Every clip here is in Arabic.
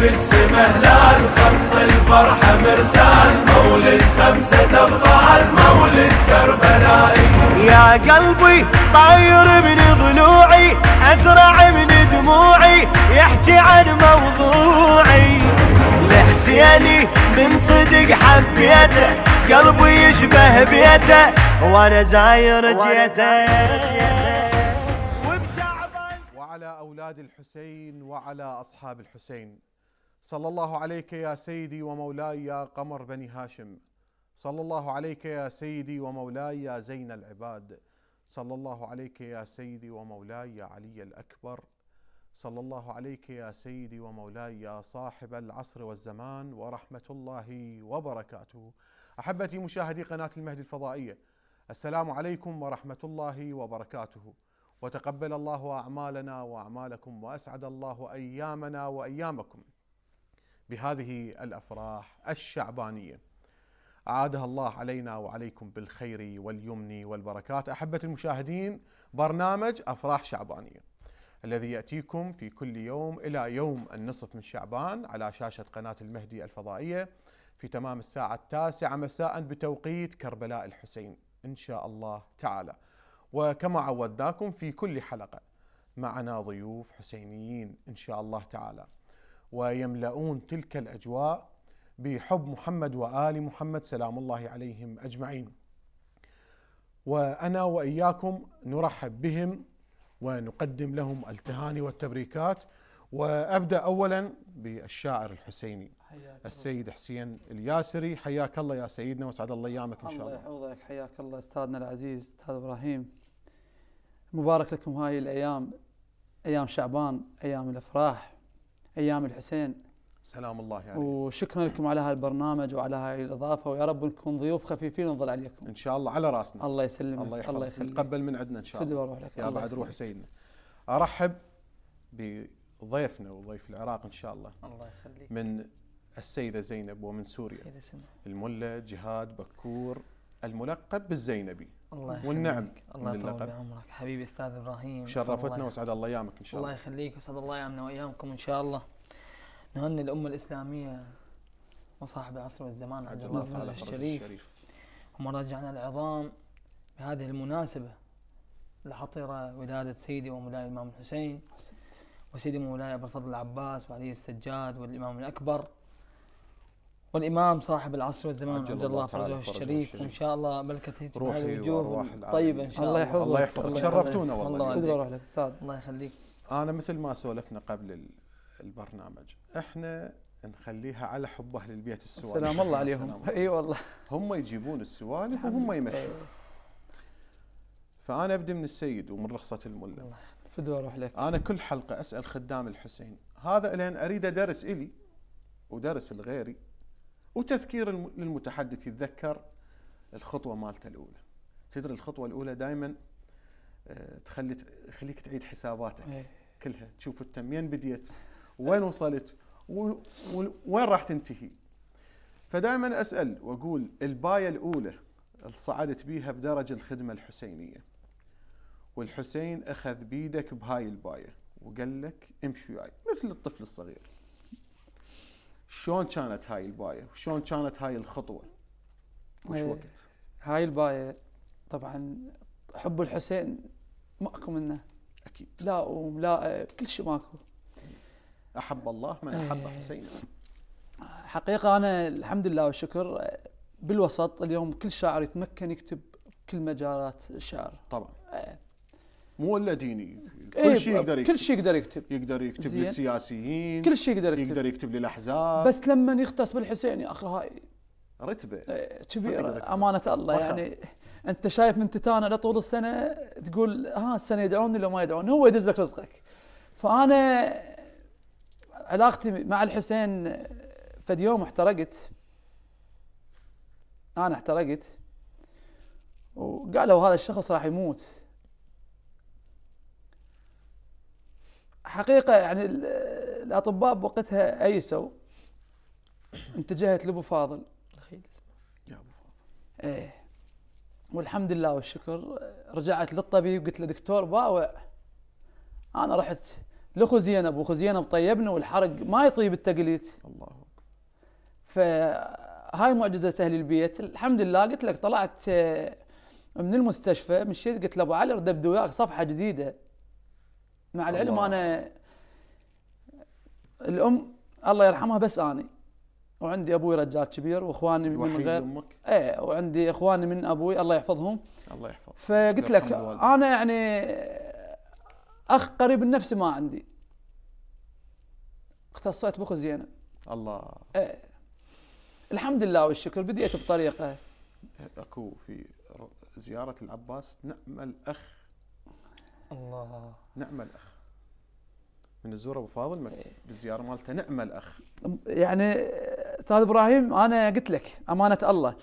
بالسما هلال خط الفرحة مرسال مولد خمسة أبطال مولد كربلائي يا قلبي طاير من ضلوعي أزرع من دموعي يحكي عن موضوعي لحسيني من صدق حبيته قلبي يشبه بيته وانا زاير جيته على اولاد الحسين وعلى اصحاب الحسين صلى الله عليك يا سيدي ومولاي يا قمر بني هاشم صلى الله عليك يا سيدي ومولاي يا زين العباد صلى الله عليك يا سيدي ومولاي يا علي الاكبر صلى الله عليك يا سيدي ومولاي يا صاحب العصر والزمان ورحمه الله وبركاته احبتي مشاهدي قناه المهدي الفضائيه السلام عليكم ورحمه الله وبركاته وتقبل الله اعمالنا واعمالكم واسعد الله ايامنا وايامكم بهذه الافراح الشعبانيه. اعادها الله علينا وعليكم بالخير واليمن والبركات. احبه المشاهدين برنامج افراح شعبانيه الذي ياتيكم في كل يوم الى يوم النصف من شعبان على شاشه قناه المهدي الفضائيه في تمام الساعه التاسعه مساء بتوقيت كربلاء الحسين ان شاء الله تعالى. وكما عودناكم في كل حلقة معنا ضيوف حسينيين إن شاء الله تعالى ويملؤون تلك الأجواء بحب محمد وآل محمد سلام الله عليهم أجمعين وأنا وإياكم نرحب بهم ونقدم لهم التهاني والتبريكات وابدا اولا بالشاعر الحسيني السيد حسين الياسري حياك الله يا سيدنا واسعد الله ايامك ان شاء الله. الله يحفظك حياك الله استاذنا العزيز استاذ ابراهيم مبارك لكم هاي الايام ايام شعبان ايام الافراح ايام الحسين سلام الله عليكم وشكرا لكم على هالبرنامج وعلى هاي الاضافه ويا رب نكون ضيوف خفيفين ونظل عليكم ان شاء الله على راسنا الله يسلمك الله يحفظك الله يخليك تقبل من عندنا ان شاء الله يا بعد روح سيدنا ارحب ب ضيفنا وضيف العراق ان شاء الله الله يخليك من السيده زينب ومن سوريا الملا جهاد بكور الملقب بالزينبي الله يخليك. والنعم الله يطول بعمرك حبيبي استاذ ابراهيم شرفتنا واسعد الله ايامك ان شاء الله الله يخليك واسعد الله ايامنا وايامكم ان شاء الله نهني الامه الاسلاميه وصاحب العصر والزمان عبد الله تعالى الشريف, الشريف. ومراجعنا العظام بهذه المناسبه لحطيره ولاده سيدي ومولاي الامام الحسين وسيدي مولاي أبو الفضل العباس وعلي السجاد والإمام الأكبر والإمام صاحب العصر والزمان عجل الله, الله فرجه الشريف وإن شاء الله ملكة روحي طيبة إن شاء الله يحفظك الله يحفظك شرفتونا والله الله أروح لك أستاذ الله يخليك أنا مثل ما سولفنا قبل البرنامج إحنا نخليها على حب أهل البيت السوالف سلام الله عليهم اي والله هم يجيبون السوالف وهم يمشون فأنا أبدي من السيد ومن رخصة الملا الله فدوى اروح لك انا كل حلقه اسال خدام الحسين هذا لان اريد درس الي ودرس لغيري وتذكير للمتحدث يتذكر الخطوه مالته الاولى تدري الخطوه الاولى دائما آه، تخلي تخليك تعيد حساباتك إيه. كلها تشوف انت منين بديت وين وصلت وين راح تنتهي فدائما اسال واقول البايه الاولى اللي صعدت بيها بدرج الخدمه الحسينيه والحسين أخذ بيدك بهاي الباية وقال لك امشي وياي مثل الطفل الصغير شلون كانت هاي الباية وشلون كانت هاي الخطوة وش إيه، وقت هاي الباية طبعا حب الحسين ماكو منه اكيد لا وملا إيه، كل شيء ماكو احب الله من احب إيه. حسين حقيقه انا الحمد لله والشكر بالوسط اليوم كل شاعر يتمكن يكتب كل مجالات الشعر طبعا مو الا ديني إيه، كل شيء يقدر يكتب كل شيء يقدر يكتب يقدر يكتب للسياسيين كل شيء يقدر يكتب يقدر يكتب للاحزاب بس لما يختص بالحسين يا اخي هاي رتبه إيه، كبيره امانه الله فخر. يعني انت شايف من تتان على طول السنه تقول ها السنه يدعوني لو ما يدعوني هو يدز لك رزقك فانا علاقتي مع الحسين فد يوم احترقت انا احترقت وقالوا هذا الشخص راح يموت حقيقه يعني الاطباء بوقتها ايسوا اتجهت لابو فاضل اخي يا ابو فاضل ايه والحمد لله والشكر رجعت للطبيب قلت له دكتور باوع انا رحت لاخو زينب واخو زينب طيبنا والحرق ما يطيب التقليد الله فهاي معجزه اهل البيت الحمد لله قلت لك طلعت آه، من المستشفى مشيت قلت له أبو علي ردبدوا وياك صفحه جديده مع الله. العلم انا الام الله يرحمها بس اني وعندي ابوي رجال كبير واخواني من غير امك؟ ايه وعندي اخواني من ابوي الله يحفظهم الله يحفظهم فقلت لك انا يعني اخ قريب النفس ما عندي اختصيت بخو زينب الله ايه الحمد لله والشكر بديت بطريقه اكو في زياره العباس نعم الاخ الله نعم الاخ من الزور ابو فاضل إيه. بالزياره مالته نعم الاخ يعني استاذ آه، ابراهيم انا قلت لك امانه الله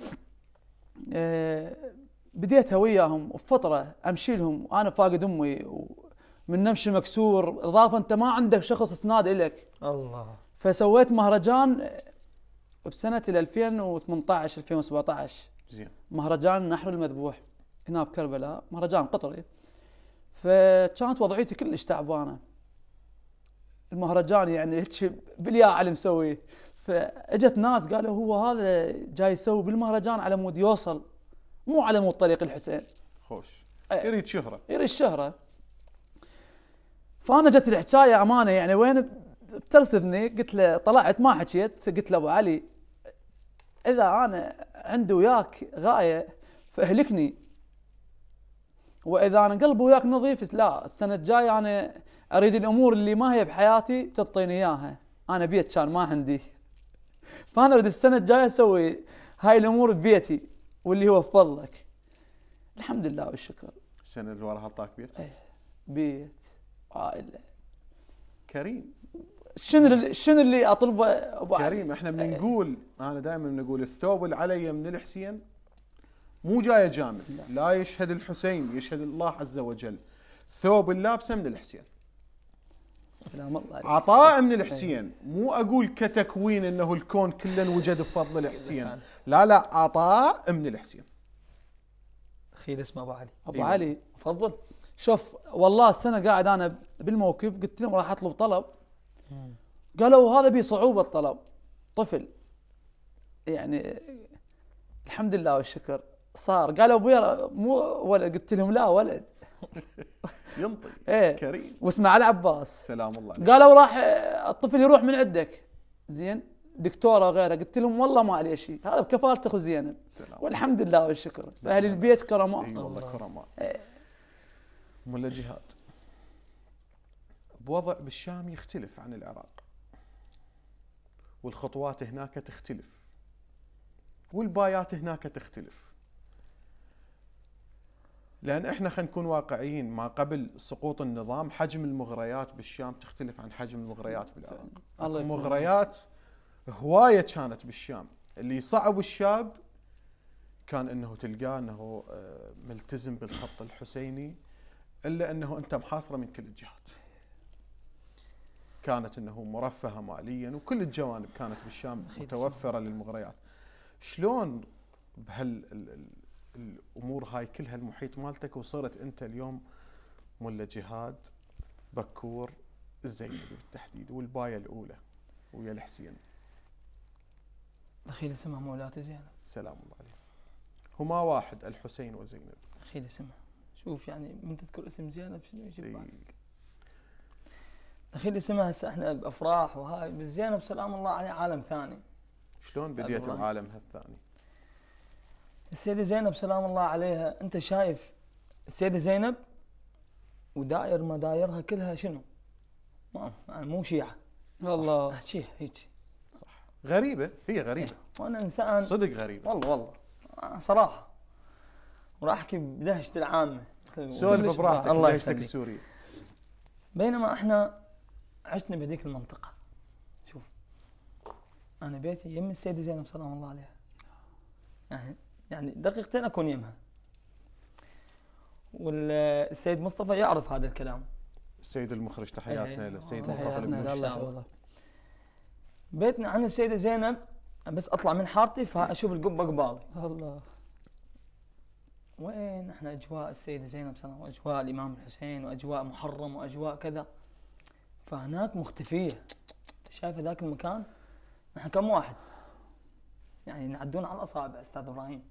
آه، بديتها وياهم وفتره امشي لهم انا فاقد امي من نمشي مكسور اضافه انت ما عندك شخص اسناد لك الله فسويت مهرجان آه، بسنه 2018 2017 زين مهرجان نحر المذبوح هنا بكربلاء مهرجان قطري فكانت وضعيتي كلش تعبانه المهرجان يعني هيك علي مسويه فاجت ناس قالوا هو هذا جاي يسوي بالمهرجان على مود يوصل مو على مود طريق الحسين خوش إيه. يريد شهره يريد شهره فانا جت الحكايه امانه يعني وين ترسدني قلت له طلعت ما حكيت قلت له ابو علي اذا انا عندي وياك غايه فاهلكني واذا انا قلبي وياك نظيف لا السنه الجايه انا اريد الامور اللي ما هي بحياتي تعطيني اياها انا بيت كان ما عندي فانا اريد السنه الجايه اسوي هاي الامور ببيتي واللي هو بفضلك الحمد لله والشكر السنه اللي وراها اعطاك بيت؟ ايه بيت عائله كريم شنو شنو اللي اطلبه كريم احنا إيه. بنقول انا دائما بنقول الثوب اللي علي من الحسين مو جاية جامل لا. لا يشهد الحسين يشهد الله عز وجل ثوب اللابسه من الحسين سلام الله عليك. عطاء من الحسين مو اقول كتكوين انه الكون كله وجد بفضل الحسين لا لا عطاء من الحسين اخي اسمه ابو علي ابو إيه؟ علي تفضل شوف والله السنه قاعد انا بالموكب قلت لهم راح اطلب طلب قالوا هذا بي صعوبه الطلب طفل يعني الحمد لله والشكر صار قالوا ابويا مو ولد قلت لهم لا ولد ينطي ايه كريم واسمه علي عباس سلام الله عليك قالوا راح الطفل يروح من عندك زين دكتوره وغيره قلت لهم والله ما عليه شيء هذا بكفاله اخو زينب سلام والحمد لله والشكر اهل البيت كرماء اي والله كرماء ايه ملا جهاد بوضع بالشام يختلف عن العراق والخطوات هناك تختلف والبايات هناك تختلف لان احنا خلينا نكون واقعيين ما قبل سقوط النظام حجم المغريات بالشام تختلف عن حجم المغريات بالعراق المغريات مغريات هوايه كانت بالشام اللي صعب الشاب كان انه تلقاه انه آه، ملتزم بالخط الحسيني الا انه انت محاصره من كل الجهات كانت انه مرفهه ماليا وكل الجوانب كانت بالشام متوفره للمغريات شلون بهال الامور هاي كلها المحيط مالتك وصرت انت اليوم ملا جهاد بكور الزينبي بالتحديد والبايه الاولى ويا الحسين. اخي لسمع مولاتي زينب. سلام الله عليه. هما واحد الحسين وزينب. اخي لسمع شوف يعني من تذكر اسم زينب شنو يجيب ببالك؟ اخي لسمع هسه احنا بافراح وهاي بس زينب سلام الله عليه عالم ثاني. شلون بديت عالمها الثاني؟ السيده زينب سلام الله عليها انت شايف السيده زينب ودائر ما دائرها كلها شنو؟ ما يعني مو شيعه والله آه، شيعه هيك صح غريبه هي غريبه إيه. وانا انسان صدق غريبه والله والله آه، صراحه وراح احكي بدهشة العامه سولف براحتك بدهشتك السوريه بينما احنا عشنا بهذيك المنطقه شوف انا بيتي يم السيده زينب سلام الله عليها يعني يعني دقيقتين اكون يمها والسيد مصطفى يعرف هذا الكلام السيد المخرج تحياتنا إيه. للسيد السيد مصطفى البلوشي الله بيتنا عن السيده زينب بس اطلع من حارتي فاشوف القبه قبالي الله وين احنا اجواء السيده زينب سلام واجواء الامام الحسين واجواء محرم واجواء كذا فهناك مختفيه شايف ذاك المكان نحن كم واحد يعني نعدون على الاصابع استاذ ابراهيم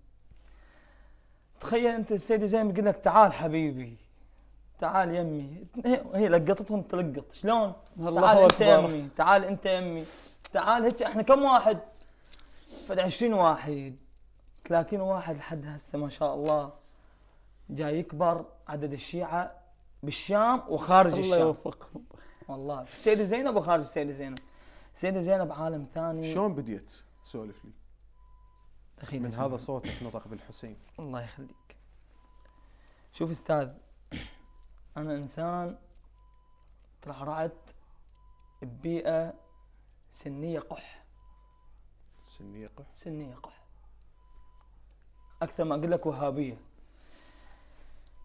تخيل انت السيدة زينب يقول لك تعال حبيبي تعال يمي هي لقطتهم تلقط شلون؟ تعال انت يمي تعال انت يمي تعال هيك احنا كم واحد؟ فد 20 واحد 30 واحد لحد هسه ما شاء الله جاي يكبر عدد الشيعة بالشام وخارج الله الشام الله يوفقهم والله السيدة زينب وخارج السيدة زينب السيدة زينب عالم ثاني شلون بديت؟ سولف لي دخيل من هذا صوتك نطق بالحسين الله يخليك شوف استاذ انا انسان ترعرعت ببيئه سنيه قح سنيه قح سنيه قح اكثر ما اقول لك وهابيه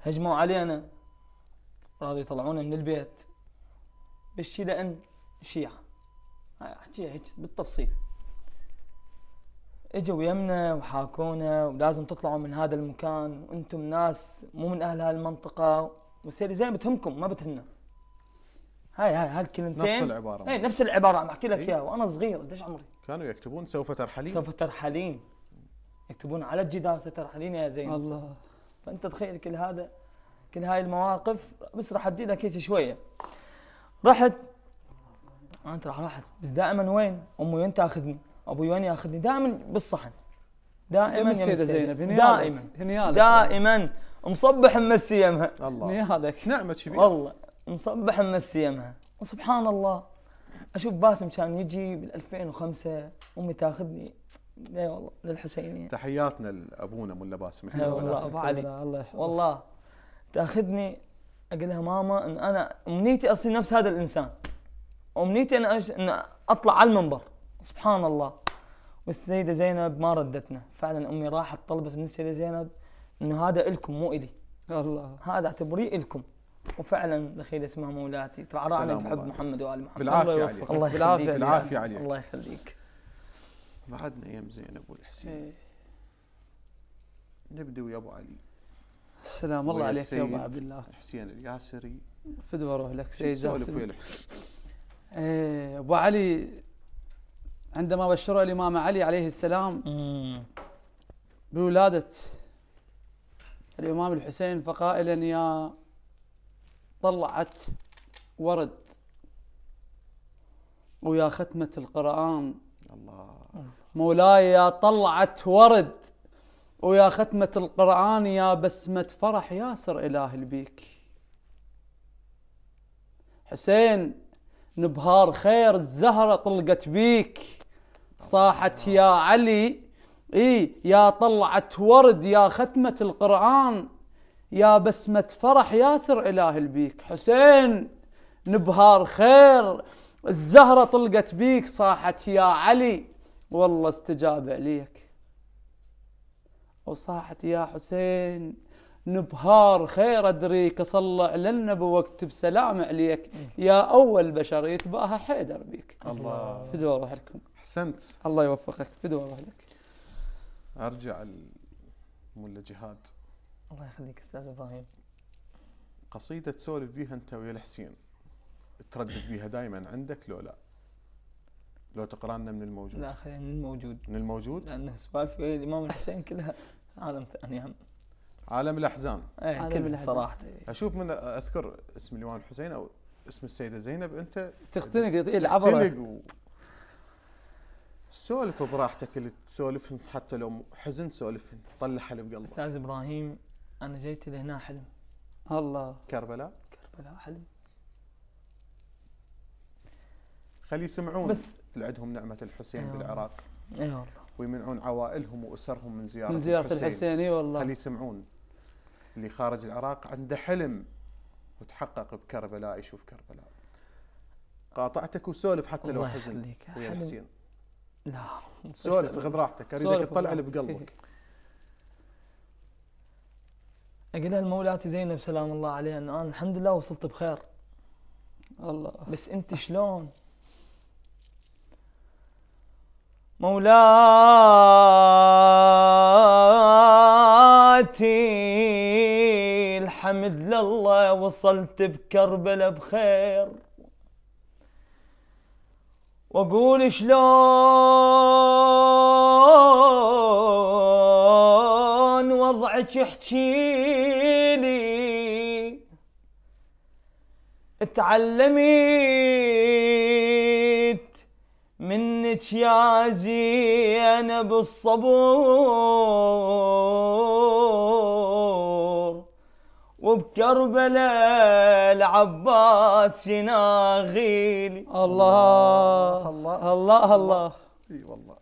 هجموا علينا راضي يطلعونا من البيت بالشي لان شيعه احكيها هيك بالتفصيل اجوا يمنا وحاكونا ولازم تطلعوا من هذا المكان وانتم ناس مو من اهل هالمنطقه والسير زين بتهمكم ما بتهمنا هاي هاي هالكلمتين نفس العباره اي نفس العباره عم احكي لك إيه. اياها وانا صغير قديش عمري كانوا يكتبون سوف ترحلين سوف ترحلين يكتبون على الجدار سترحلين يا زين الله فانت تخيل كل هذا كل هاي المواقف بس راح ادي لك هيك شويه رحت انت راح رحت بس دائما وين امي وين تاخذني ابو يوان ياخذني دائما بالصحن دائما يا زينب دائما دائما, دائما مصبح ممسي يمها الله نيالك نعمه كبيره والله مصبح ممسي يمها وسبحان الله اشوف باسم كان يجي بال 2005 امي تاخذني اي والله للحسينيه تحياتنا لابونا ملا باسم احنا والله ابو علي الله يحفظك والله تاخذني اقول لها ماما ان انا امنيتي اصير نفس هذا الانسان امنيتي ان, أش... أن اطلع على المنبر سبحان الله والسيدة زينب ما ردتنا فعلا أمي راحت طلبت من السيدة زينب أنه هذا إلكم مو إلي الله هذا اعتبريه إلكم وفعلا دخيل اسمها مولاتي ترعرعنا بحب محمد وآل محمد بالعافية عليك الله يخليك بالعافية عليك الله يخليك بعدنا أيام زينب والحسين ايه. نبدأ ويا أبو علي السلام الله عليك يا أبو عبد الله الحسين الياسري فدوى روح لك سيد جاسم ايه أبو علي عندما بشروا الإمام علي عليه السلام بولادة الإمام الحسين فقائلا يا طلعت ورد ويا ختمة القرآن الله مولاي يا طلعت ورد ويا ختمة القرآن يا بسمة فرح ياسر إله البيك حسين نبهار خير الزهرة طلقت بيك صاحت يا علي اي يا طلعت ورد يا ختمة القرآن يا بسمة فرح ياسر إله البيك حسين نبهار خير الزهرة طلقت بيك صاحت يا علي والله استجاب عليك وصاحت يا حسين نبهار خير أدريك صلى للنبي وقت بسلام عليك يا أول بشر يتباهى حيدر بيك الله في روح لكم أحسنت الله يوفقك في روح لك أرجع الملا جهاد الله يخليك أستاذ إبراهيم قصيدة تسولف بيها أنت ويا الحسين تردد بيها دائما عندك لو لا لو تقرانا من الموجود لا خلينا من الموجود من الموجود لأن سوالف الإمام الحسين كلها عالم ثاني عالم الاحزان اي الاحزان صراحه إيه. اشوف من اذكر اسم الامام الحسين او اسم السيده زينب انت تختنق إيه، تختنق و... سولف براحتك اللي تسولفهن حتى لو حزن سولفهن طلع حلم قلبك استاذ ابراهيم انا جيت لهنا حلم الله كربلاء كربلاء حلم خلي يسمعون بس اللي عندهم نعمه الحسين أيوة بالعراق اي أيوة والله ويمنعون عوائلهم واسرهم من زياره من زياره الحسين, الحسين. اي والله خلي يسمعون اللي خارج العراق عنده حلم وتحقق بكربلاء يشوف كربلاء قاطعتك وسولف حتى لو حزن ويا حسين لا سولف خذ راحتك اريدك تطلع اللي بقلبك اقولها لمولاتي زينب سلام الله عليها انه انا الحمد لله وصلت بخير الله بس انت شلون مولاتي الحمد لله وصلت بكربلة بخير واقول شلون وضعك احجيلي تعلميت منك يا زينب الصبور وبكربلاء العباس يناغيلي الله الله الله الله اي والله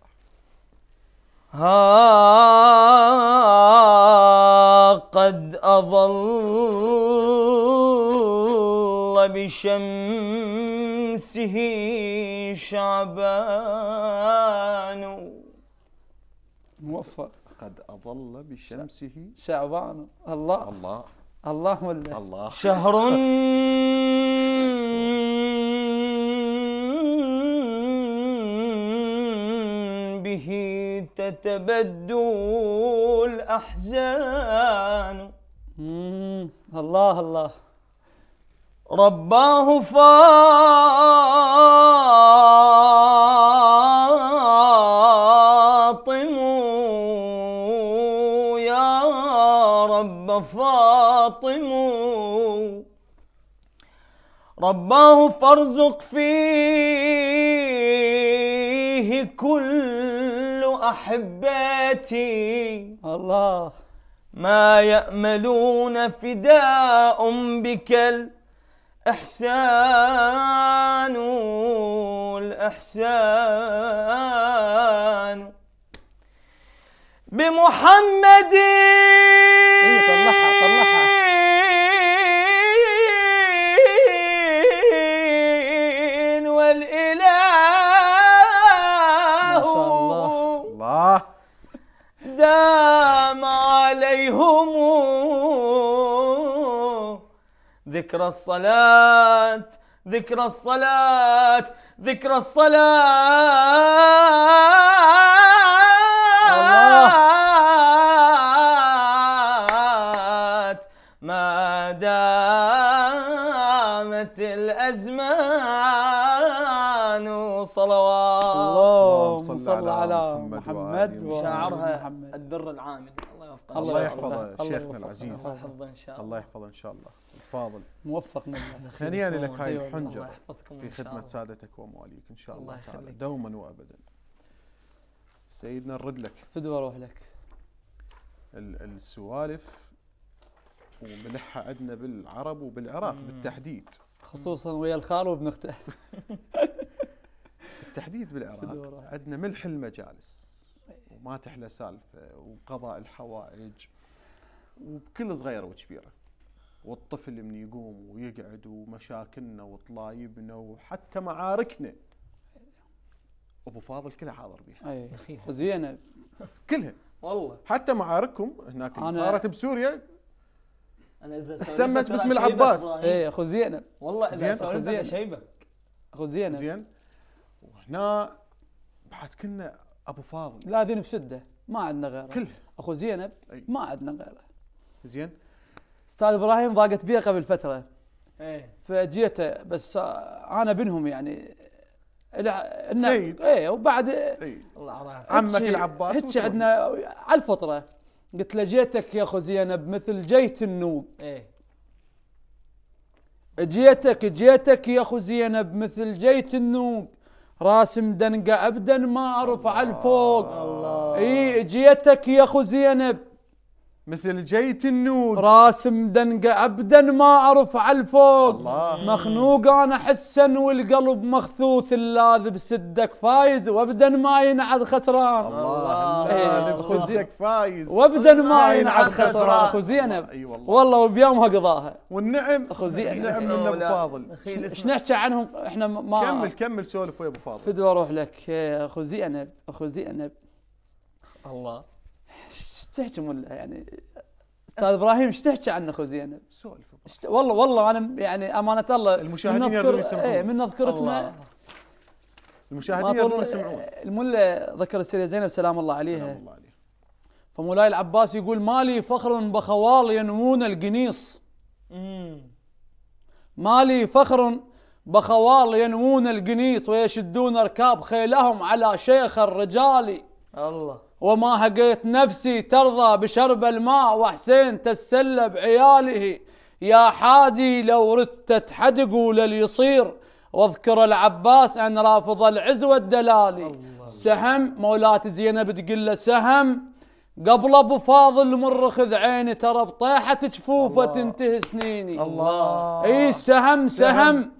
ها قد أظل بشمسه شعبان موفق قد أظل بشمسه شعبان الله الله الله ولا الله شهر به تتبدو الأحزان الله الله رباه فار فاطم رباه فارزق فيه كل أحبتي الله ما يأملون فداء بك الإحسان الإحسان بمحمد إيه طلعها طلعها والإله ما شاء الله الله دام عليهم ذكرى الصلاة ذكرى الصلاة ذكرى الصلاة الأزمات ما دامت الأزمان صلوات اللهم صل على محمد وشاعرها الدر العامل الله يحفظه شيخنا العزيز الله يحفظه ان شاء الله الله يحفظه ان شاء الله الفاضل موفق هنيئا لك هاي الحنجره في خدمه سادتك ومواليك ان شاء الله تعالى دوما وابدا سيدنا نرد لك فدوى اروح لك السوالف وملحها عندنا بالعرب وبالعراق مم. بالتحديد خصوصا ويا الخال وابن بالتحديد بالعراق عندنا ملح المجالس وما تحلى سالفه وقضاء الحوائج وبكل صغيره وكبيره والطفل من يقوم ويقعد ومشاكلنا وطلايبنا وحتى معاركنا ابو فاضل كلها حاضر بيها اي زينب كلها والله حتى معاركهم هناك اللي صارت بسوريا انا اذا سمت باسم العباس اي اخو زينب والله اذا اخو شيبه اخو زينب زين وهنا بعد كنا ابو فاضل لاذين بشده ما عندنا غيره كلها اخو زينب ما عندنا غيره زين استاذ ابراهيم ضاقت بيه قبل فتره ايه فجيت بس آه، انا بينهم يعني سيد ايه وبعد إيه. الله عمك العباس هيك عندنا على الفطره قلت له جيتك يا اخو زينب مثل جيت النوق ايه جيتك جيتك يا اخو زينب مثل جيت النوق راس مدنقه ابدا ما ارفع الفوق الله اي جيتك يا اخو زينب مثل جيت النود راسم مدنقة ابدا ما ارفع الفوق الله. مخنوق انا حسا والقلب مخثوث اللاذب سدك فايز وابدا ما ينعد خسران الله اللاذب إيه، سدك فايز وابدا ما ينعد خسران اخو زينب اي والله والله وبيومها قضاها والنعم اخو زينب النعم من ابو فاضل ايش نحكي عنهم احنا ما كمل كمل سولف ويا ابو فاضل فدوى اروح لك إيه، اخو زينب اخو زينب الله تحكي يعني استاذ ابراهيم ايش تحكي عن اخو زينب؟ سولف شت... والله والله انا يعني امانه الله المشاهدين من نذكر ايه من نذكر اسمه المشاهدين يقدرون يسمعون الملا ذكر السيده زينب سلام الله عليها سلام الله عليها فمولاي العباس يقول مالي فخر بخوال ينمون القنيص مالي فخر بخوال ينمون القنيص ويشدون ركاب خيلهم على شيخ الرجال الله وما هقيت نفسي ترضى بشرب الماء وحسين تسلى بعياله يا حادي لو ردت تحدق ولل يصير واذكر العباس ان رافض العز والدلالي سهم مولات زينب تقول له سهم قبل ابو فاضل مر خذ عيني ترى بطيحه جفوفه تنتهي سنيني الله اي سهم سهم, سهم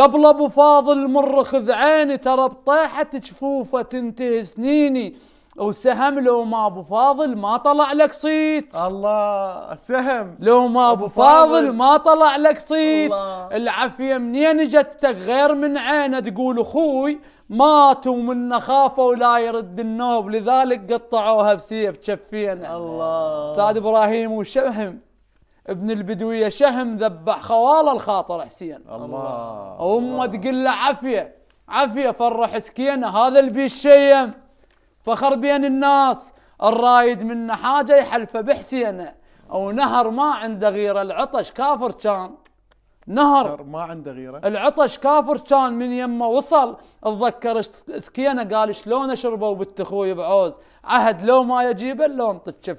قبل ابو فاضل مر خذ عيني ترى بطيحه جفوفه تنتهي سنيني وسهم لو ما ابو فاضل ما طلع لك صيت الله سهم لو ما ابو فاضل, ما طلع لك صيت الله. العافيه منين اجتك غير من عينه تقول اخوي مات ومنا خافوا لا يرد النوب لذلك قطعوها بسيف شفينا الله استاذ ابراهيم وشهم ابن البدويه شهم ذبح خواله الخاطر حسين الله, الله. امه تقول له عافيه عافيه فرح سكينه هذا اللي بيشيم فخر بين الناس الرايد منه حاجه يحلفه بحسينه او نهر ما عنده غير العطش كافر كان نهر ما عنده غيره العطش كافر كان من يمه وصل اتذكر سكينه قال شلون اشربه اخوي بعوز عهد لو ما يجيبه لو انطت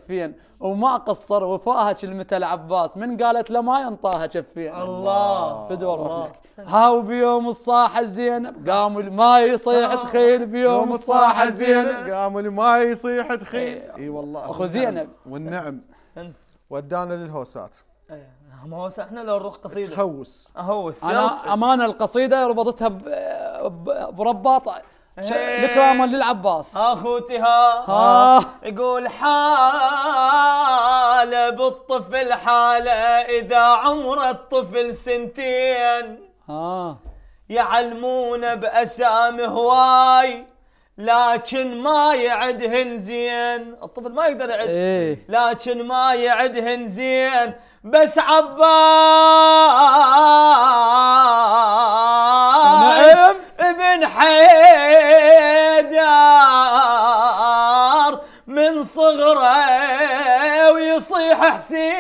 وما قصر وفاها كلمه العباس من قالت له ما ينطاها شفين الله فدوا روحك هاو بيوم الصاحة زينب قام الماي يصيح تخيل بيوم الصاحة زينب قام الماي يصيح تخيل اي والله اخو زينب والنعم ودانا للهوسات ايه ما هو احنا لو نروح قصيده تهوس اهوس انا امانه القصيده ربطتها برباط اكراما إيه. للعباس اخوتي ها, ها يقول حاله بالطفل حاله اذا عمر الطفل سنتين ها يعلمون باسامي هواي لكن ما يعدهن زين الطفل ما يقدر يعد إيه؟ لكن ما يعدهن زين بس عباس ابن نعم. حيدر يا حسين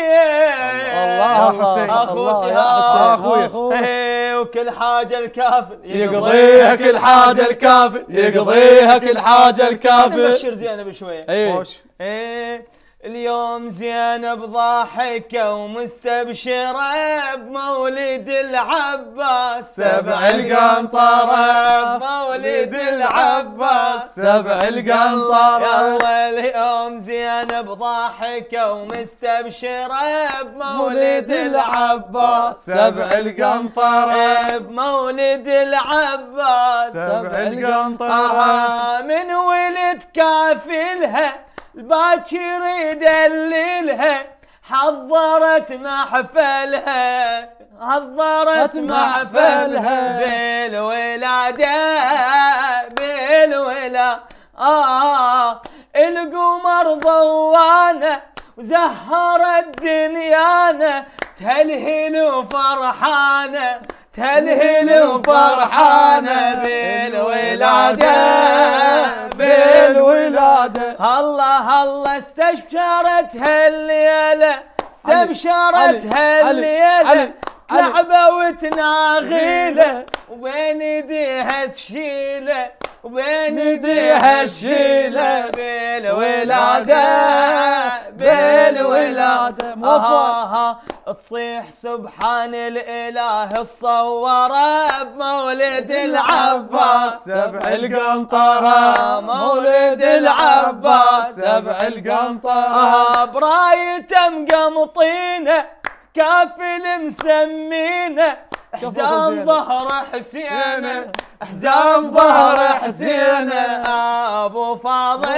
الله حسين اخوتي يا اخويا إيه، وكل حاجه الكافل يقضيها كل حاجه الكافل يقضيها كل حاجه الكافل بشر زينب شويه اي ايه, إيه. اليوم زينب ضاحكة ومستبشرة بمولد العباس سبع القنطرة بمولد العباس سبع القنطرة يلا اليوم زينب ضاحكة ومستبشرة بمولد العباس سبع القنطرة بمولد العباس سبع القنطرة من ولد كافلها باكر يدللها حضرت محفلها حضرت محفلها بالولادة بالولا آه القمر ضوانة وزهرت دنيانا تهلهل وفرحانة تلهيل وفرحانة بالولادة بالولادة الله الله استبشرت هالليلة استبشرت هالليلة لعبة وتناغيلة وبين ايديها تشيله وبين ايديها تشيله بالولادة بالولادة مو تصيح سبحان الاله الصورة بمولد العباس سبع القنطرة مولد العباس سبع القنطرة برايته مقمطينه كافل مسمينه احزان ظهر حسينه احزان ظهر حسينه ابو فاضل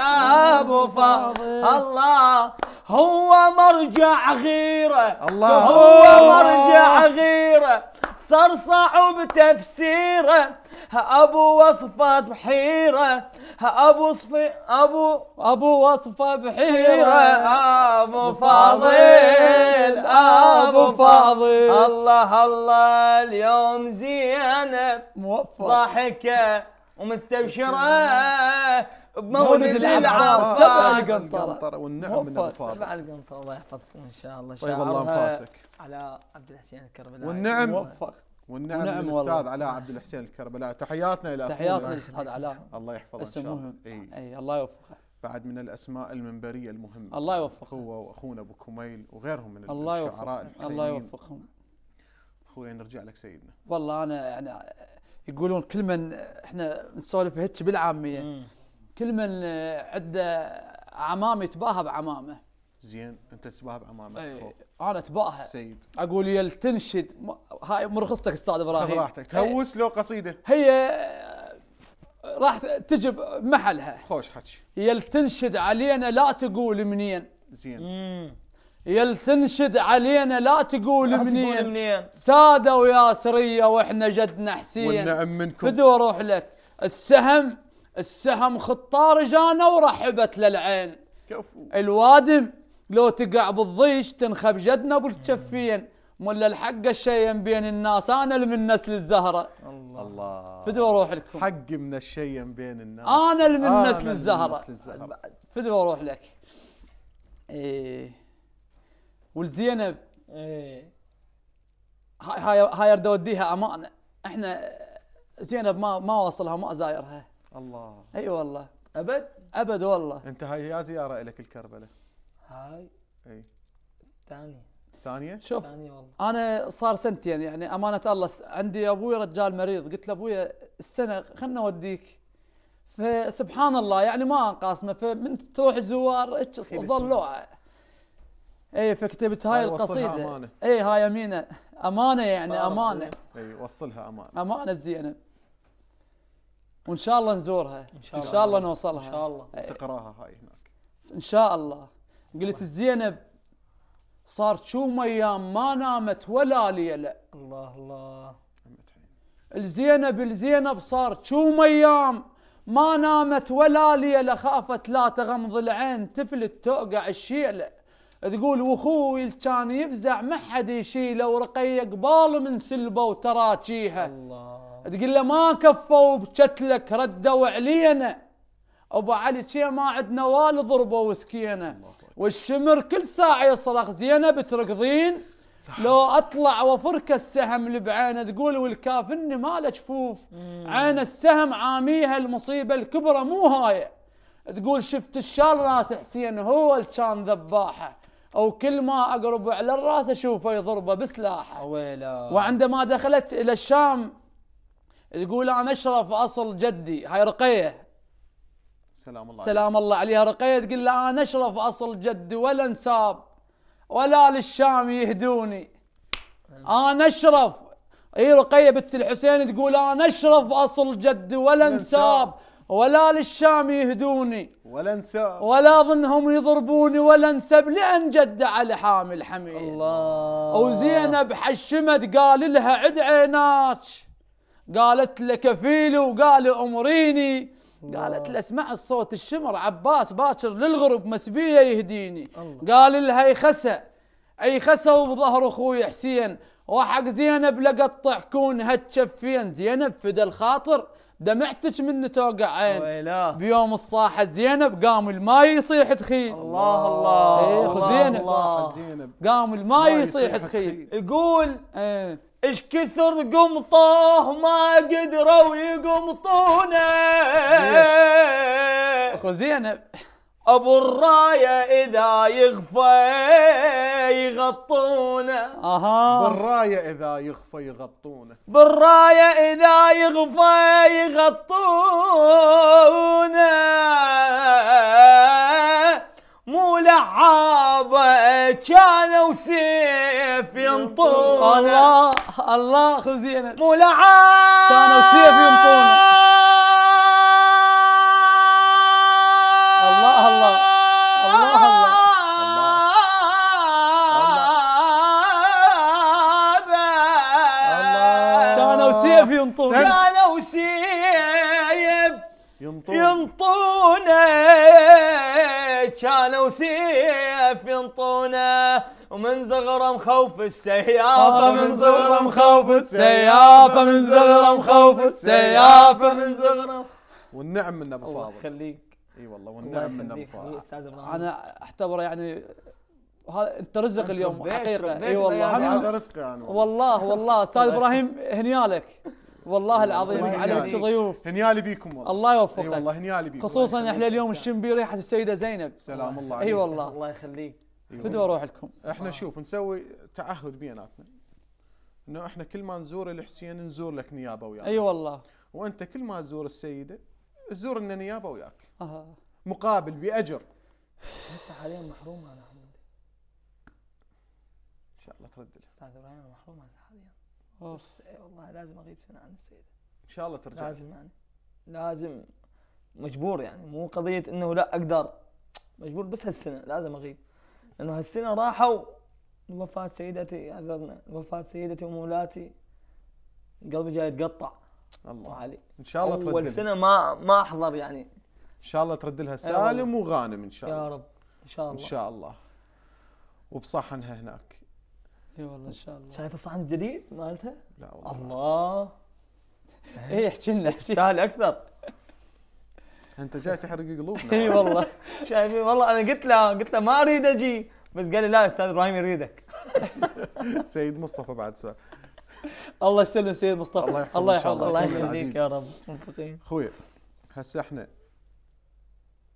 ابو فاضل الله هو مرجع غيره الله هو مرجع غيره صار صعب تفسيره ابو وصفه بحيره ابو صفي ابو ابو وصفه بحيره ابو فاضل ابو فاضل الله الله اليوم زينب ضاحكه ومستبشره بمولد العرب سبع القنطرة والنعم من الفاضل سبع القنطرة الله يحفظكم ان شاء الله طيب الله انفاسك على عبد الحسين الكربلاء والنعم موفق والنعم, نعم الاستاذ علاء عبد الحسين الكربلاء تحياتنا الى تحياتنا للاستاذ علاء الله يحفظه ان شاء الله اي الله يوفقه بعد من الاسماء المنبريه المهمه الله يوفقه هو واخونا ابو كميل وغيرهم من الله الشعراء الحسينيين الله يوفقهم اخوي نرجع لك سيدنا والله انا يعني يقولون كل من احنا نسولف هيك بالعاميه كل من عنده عمام يتباهى بعمامه زين انت تتباهى بعمامه إيه، انا اتباهى سيد اقول يل تنشد هاي مرخصتك استاذ ابراهيم خذ راحتك تهوس إيه. لو قصيده هي راح تجب محلها خوش حكي يل تنشد علينا لا تقول منين زين يا يل تنشد علينا لا تقول منين, منين. ساده وياسريه واحنا جدنا حسين ونعم منكم فدوى روح لك السهم السهم خطار جانا ورحبت للعين كفو الوادم لو تقع بالضيش تنخب جدنا بالكفين ملا الحق الشين بين الناس انا اللي من نسل الزهره الله الله فدوا روح لكم حق من الشين بين الناس انا اللي من نسل الزهره فدوا روح لك ايه والزينب ايه هاي هاي هاي اريد اوديها امانه احنا زينب ما ما واصلها ما زايرها الله اي أيوة والله ابد ابد والله انت هاي يا زياره لك الكربله هاي اي ثانيه ثانيه شوف ثانيه والله انا صار سنتين يعني امانه الله عندي ابوي رجال مريض قلت له ابوي السنه خلنا اوديك فسبحان الله يعني ما قاسمه فمن تروح الزوار إيه، ظلوعه إيه. اي فكتبت هاي, القصيده أمانة. اي هاي امينه امانه يعني امانه اي وصلها امانه امانه زينب وان شاء الله نزورها ان شاء الله, إن شاء الله نوصلها ان شاء الله إيه. تقراها هاي هناك ان شاء الله قلت الزينب صار شو ايام ما نامت ولا ليله الله الله الزينب الزينب صار شو ايام ما نامت ولا ليله خافت لا تغمض العين تفلت توقع الشيله تقول واخوي كان يفزع ما حد يشيله ورقيه قبال من سلبه وتراجيها الله تقول له ما كفوا بشتلك ردوا علينا ابو علي شي ما عندنا وال ضربه وسكينه والشمر كل ساعه يصرخ زينب تركضين لو اطلع وفرك السهم اللي بعينه تقول والكافن ما له جفوف عين السهم عاميها المصيبه الكبرى مو هاي تقول شفت الشال راس حسين هو اللي كان ذباحه او كل ما اقرب على الراس اشوفه يضربه بسلاحه ويلا وعندما دخلت الى الشام يقول انا اشرف اصل جدي هاي رقيه سلام الله سلام الله عليها رقيه تقول له انا اشرف اصل جدي ولا انساب ولا للشام يهدوني انا اشرف اي رقيه بنت الحسين تقول انا اشرف اصل جدي ولا انساب ولا للشام يهدوني ولا انساب ولا اظنهم يضربوني ولا انسب لان جد على حامل حميد الله وزينب حشمت قال لها عد عيناك قالت له كفيلي وقال امريني قالت له اسمع الصوت الشمر عباس باكر للغرب مسبيه يهديني الله. قال لها يخسى اي خسى وبظهر اخوي حسين وحق زينب لقطع كون هتشفين زينب فدى الخاطر دمعتك من توقع عين بيوم الصاحة زينب قام الماي يصيح تخين الله الله ايه زينب قام الماء يصيح دخيل يقول ايه إش كثر قمطوه ما قدروا يقمطونه اخو زينب ابو الرايه اذا يغفى يغطونه اها بالرايه اذا يغفى يغطونه بالرايه اذا يغفى يغطونه مو لعابة كان سيف ينطونه الله الله خزينة مو لعابة كان سيف ينطونه وسيف ينطونه ومن زغرم خوف السيافة من زغرم خوف السيافة من زغرم خوف السيافة من زغرم والنعم من ابو فاضل خليك اي والله والنعم من ابو فاضل انا اعتبره يعني هذا انت رزق اليوم حقيقه اي والله هذا رزق انا يعني. والله والله استاذ ابراهيم هنيالك والله العظيم عليك يعني ضيوف هنيالي بيكم والله الله يوفقك اي والله هنيالي بيكم خصوصا احنا اليوم بي ريحه السيده زينب سلام الله عليك اي والله الله يخليك فدوا روح لكم احنا شوف نسوي تعهد بيناتنا انه احنا كل ما نزور الحسين نزور لك نيابه وياك اي والله وانت كل ما تزور السيده تزور لنا نيابه وياك آه. مقابل باجر لسه حاليا محروم انا ان شاء الله ترد استاذ ابراهيم محروم انا بس إيه، والله لازم اغيب سنه عن السيده ان شاء الله ترجع لازم يعني لازم مجبور يعني مو قضيه انه لا اقدر مجبور بس هالسنه لازم اغيب لانه هالسنه راحوا وفاه سيدتي عذرنا وفاه سيدتي ومولاتي قلبي جاي يتقطع الله علي ان شاء الله ترد اول سنه ما ما احضر يعني ان شاء الله ترد لها سالم وغانم ان شاء الله يا رب ان شاء الله ان شاء الله وبصحنها هناك اي والله ان شاء الله شايف الصحن الجديد مالته؟ لا والله الله اي احكي لنا تستاهل اكثر انت جاي تحرق قلوبنا اي والله شايفين والله انا قلت له قلت له ما اريد اجي بس قال لي لا استاذ ابراهيم يريدك سيد مصطفى بعد سؤال الله يسلم سيد مصطفى الله يحفظه الله يحفظه الله يخليك يا رب موفقين خويا هسه احنا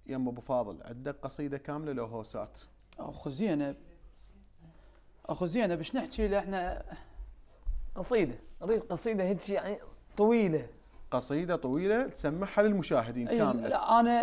يم ابو فاضل عندك قصيده كامله لو هوسات اخ زينب اخو زين باش نحكي له احنا قصيده نريد قصيده هيك يعني طويله قصيده طويله تسمعها للمشاهدين أيه كامله لا انا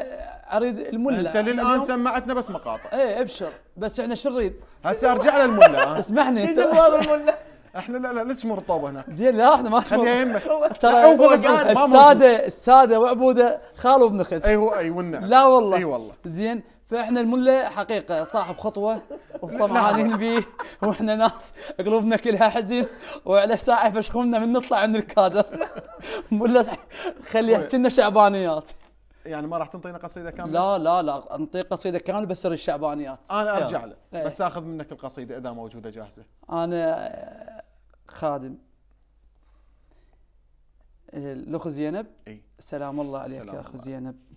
اريد الملا انت للان سمعتنا بس مقاطع اي ابشر بس احنا شو نريد؟ هسه ارجع للملا اسمعني انت الملا احنا لا لا ليش مرطوبه هناك زين لا احنا ما خليها يمك ترى الساده الساده وعبوده خالو بنخت اي هو اي أيوة، والنعم لا والله اي أيوة والله زين فاحنا الملا حقيقه صاحب خطوه وطمعانين نعم. به واحنا ناس قلوبنا كلها حزين وعلى ساعه فشخونا من نطلع من الكادر ملا خلي كنا شعبانيات يعني ما راح تنطينا قصيده كامله؟ لا لا لا انطيك قصيده كامله بس الشعبانيات انا ارجع له إيه. بس اخذ منك القصيده اذا موجوده جاهزه انا آه، خادم إيه، الاخ زينب اي سلام الله عليك يا اخ زينب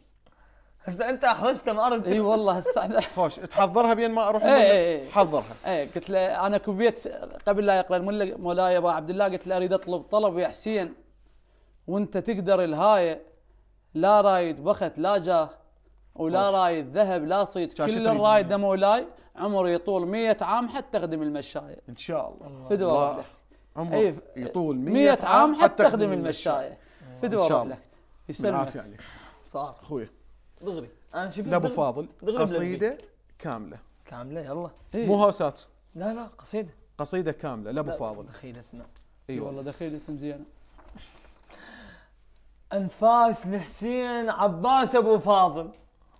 هسه انت احرجت ما عرفت اي والله هسه خوش تحضرها بين ما اروح اي اي حضرها اي قلت له انا كبيت قبل لا يقبل مولاي ابو عبد الله قلت له اريد اطلب طلب يا حسين وانت تقدر الهاية لا رايد بخت لا جاه ولا رايد ذهب لا صيد كل الرايد مولاي عمره يطول مية عام حتى تخدم المشاية ان شاء الله فدوى الله عمره يطول مية عام حتى تخدم المشاية فدوى ربك يسلمك بالعافيه عليك صار اخوي دغري انا شفت لابو فاضل دغري قصيده دغري. كامله كامله يلا إيه؟ مو هوسات لا لا قصيده قصيده كامله لابو فاضل دخيل اسمع اي أيوة. والله دخيل اسم زين انفاس لحسين عباس ابو فاضل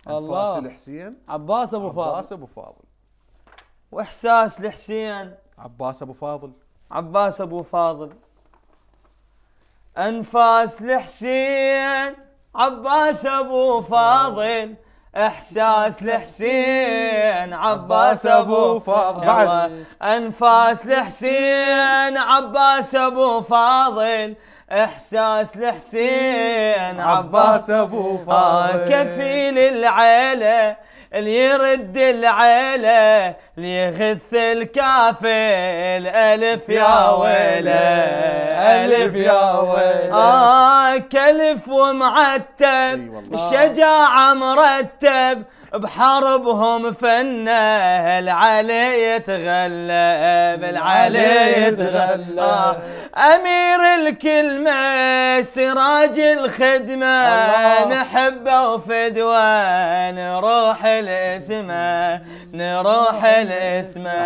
الله انفاس لحسين عباس ابو فاضل عباس ابو فاضل واحساس لحسين عباس ابو فاضل عباس ابو فاضل انفاس لحسين عباس ابو فاضل احساس لحسين عباس ابو فاضل انفاس لحسين عباس ابو فاضل احساس لحسين عباس ابو آه، فاضل كفيل العيله اللي يرد العيلة اللي يغث الكافل ألف يا ويلة ألف يا ويلة آه كلف ومعتب الشجاعة مرتب بحربهم فنه العلي يتغلب العلي يتغلب امير الكلمه سراج الخدمه نحبه وفدوه نروح الاسمه نروح الاسمه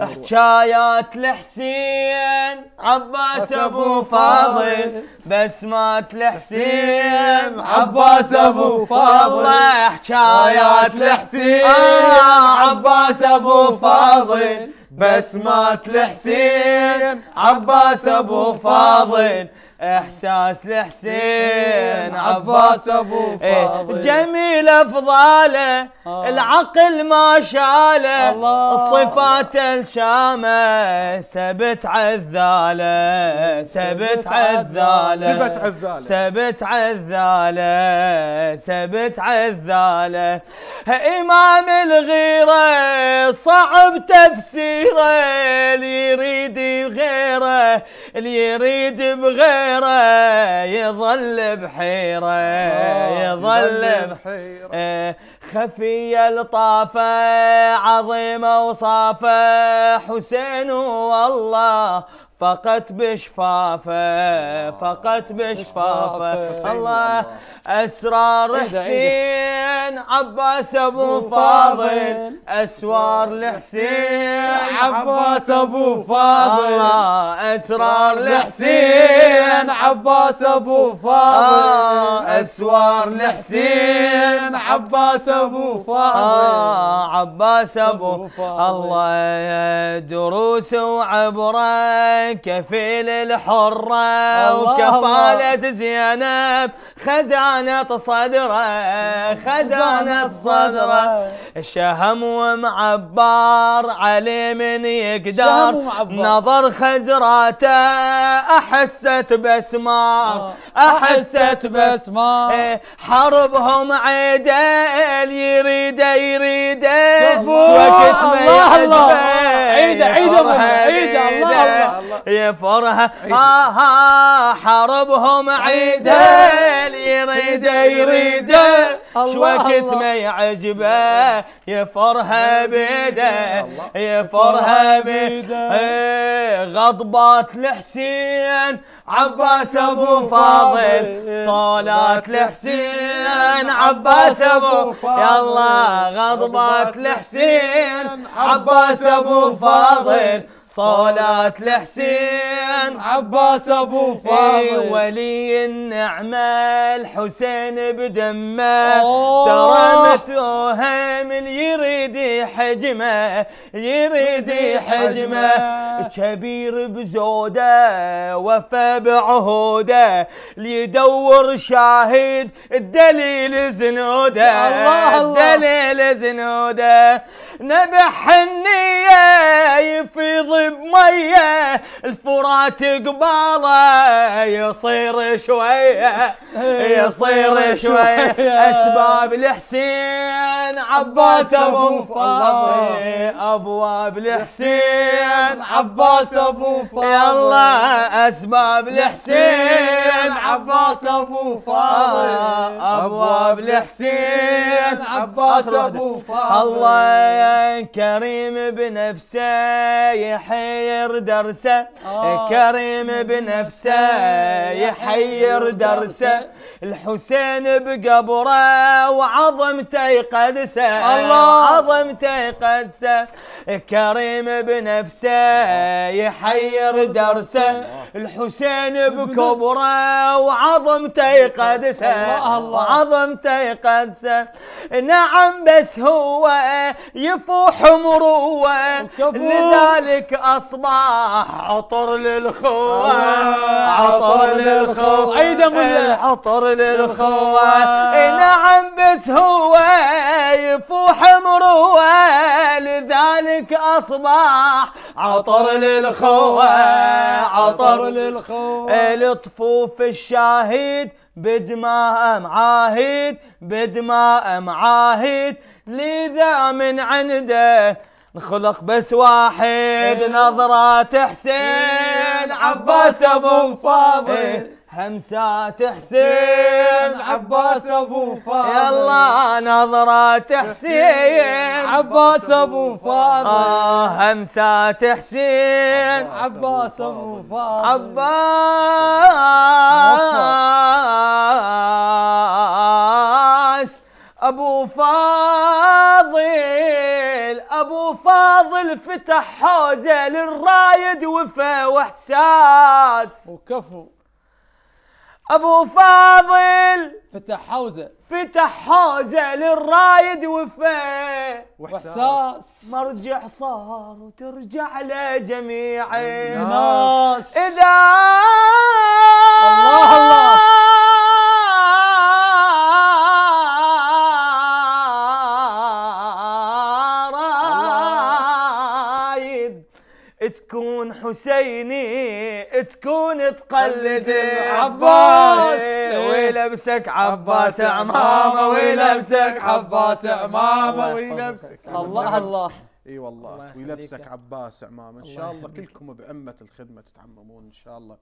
حكايات لحسين عباس ابو فاضل بسمات لحسين عباس ابو فاضل والله حكايات حياة الحسين آه عباس ابو فاضل بسمات الحسين عباس ابو فاضل احساس لحسين عباس ابو إيه، فاضل جميل افضاله آه. العقل ما شاله الصفات الشامه سبت عذاله سبت عذاله سبت عذاله سبت عذاله سبت عذاله امام الغيره صعب تفسيره اللي يريد غيره اللي يريد بغيره يظل بحيره آه، يظل بحيره آه، خفية لطافة عظيمة وصافة حسين والله فقط بشفافه فقط بشفافه الله اسرار إيه إيه حسين عباس ابو فاضل اسوار لحسين عباس ابو فاضل اسرار لحسين عباس ابو فاضل اسوار لحسين عباس ابو فاضل عباس ابو الله دروس وعبره كفيل الحرة وكفالة زينب خزانة صدره خزانة صدره شهم ومعبار علي من يقدر نظر خزراته أحست بسمار آه، أحست بسمار إيه، حربهم عدل يريده يريده وقت ما الله الله عيد عيده عيده الله الله يا فرحة ها ها حربهم عدل من يريده يريده شو وقت ما يعجبه يفرها بيده يفرها بيده إيه، غضبات لحسين عباس ابو فاضل صلاه لحسين عباس ابو يلا غضبات لحسين عباس ابو فاضل صلاة الحسين عباس ابو فاضل إيه، ولي النعمة الحسين بدمه ترى متوهم يريد حجمه يريد حجمه كبير بزوده وفى بعهوده ليدور شاهد الدليل زنوده الله الله الدليل زنوده نبح النية يفيض بميه الفرات قباله يصير شويه يصير شويه اسباب الحسين عباس ابو فاضل ابواب الحسين عباس ابو فاضل يلا اسباب الحسين عباس ابو فاضل ابواب الحسين عباس ابو فاضل الله كريم بنفسه يحب يحير درسه آه. كريم بنفسه يحير درسه الحسين بقبره وعظمته يقدسه الله عظمته يقدسه كريم بنفسه يحير درسه الحسين بكبره وعظمته يقدسه عظمته يقدسه نعم بس هو يفوح مروه لذلك اصبح عطر للخوه عطر للخوه عيد عطر للخوة إيه نعم بس هو يفوح مروة لذلك أصبح عطر للخوة عطر للخوة لطفوف الشاهد بدماء معاهد بدماء معاهد لذا من عنده نخلق بس واحد إيه. نظرة حسين إيه. عباس ابو فاضل همسات حسين عباس ابو فاضل يلا نظرات حسين عباس ابو فاضل آه همسات حسين عباس ابو فاضل عباس ابو فاضل ابو فاضل فتح حوزه للرايد وفى واحساس وكفو ابو فاضل فتح حوزه فتح حوزه للرايد وفيه واحساس مرجع صار وترجع لجميع الناس اذا الله الله تكون حسيني تكون تقلد العباس ويلبسك عباس عمامه ويلبسك عباس عمامه ويلبسك الله الله اي والله ويلبسك عباس عمامه ان شاء الله كلكم بامه الخدمه تتعممون ان شاء الله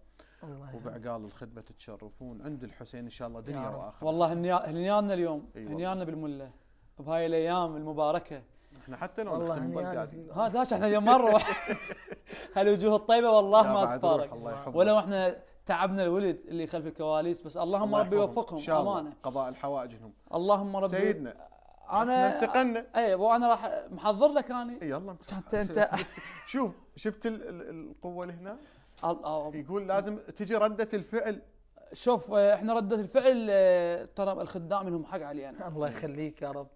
وبعقال الخدمه تتشرفون عند الحسين ان شاء الله دنيا واخره والله هنيانا اليوم هنيانا بالمله بهاي الايام المباركه احنا حتى لو نختم نضل ها داش احنا يوم نروح هالوجوه الطيبه والله ما تفارق ولو احنا تعبنا الولد اللي خلف الكواليس بس اللهم ربي يوفقهم امانه قضاء الحوائج لهم اللهم ربي سيدنا انا انتقلنا اي وانا راح محضر لك انا إيه، يلا انت انت شوف شفت القوه اللي هنا يقول لازم تجي رده الفعل شوف احنا رده الفعل آه، ترى الخدام لهم حق علي انا الله يخليك يا رب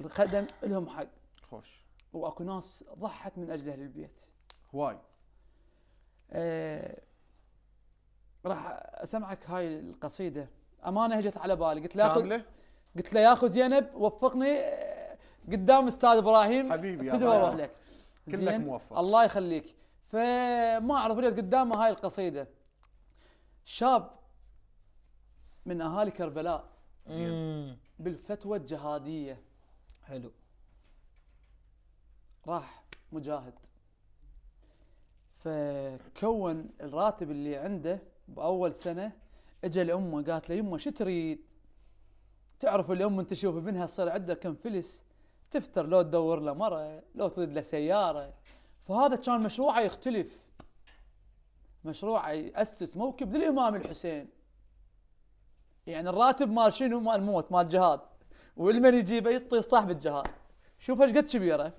الخدم لهم حق خوش واكو ناس ضحت من اجل اهل البيت هواي آه راح اسمعك هاي القصيده امانه اجت على بالي قلت له كامله قلت له يا اخو زينب وفقني آه، قدام استاذ ابراهيم حبيبي يا الله لك كلك موفق الله يخليك فما اعرف رجعت قدامه هاي القصيده شاب من اهالي كربلاء زين بالفتوى الجهاديه حلو راح مجاهد فكون الراتب اللي عنده باول سنه اجى لامه قالت له يمه شو تريد؟ تعرف الام انت تشوف ابنها صار عنده كم فلس تفتر لو تدور له مره لو تريد له سياره فهذا كان مشروعه يختلف مشروعه ياسس موكب للامام الحسين يعني الراتب مال شنو مال موت مال جهاد والمن يجيبه يطي صاحب الجهاد شوف ايش قد كبيره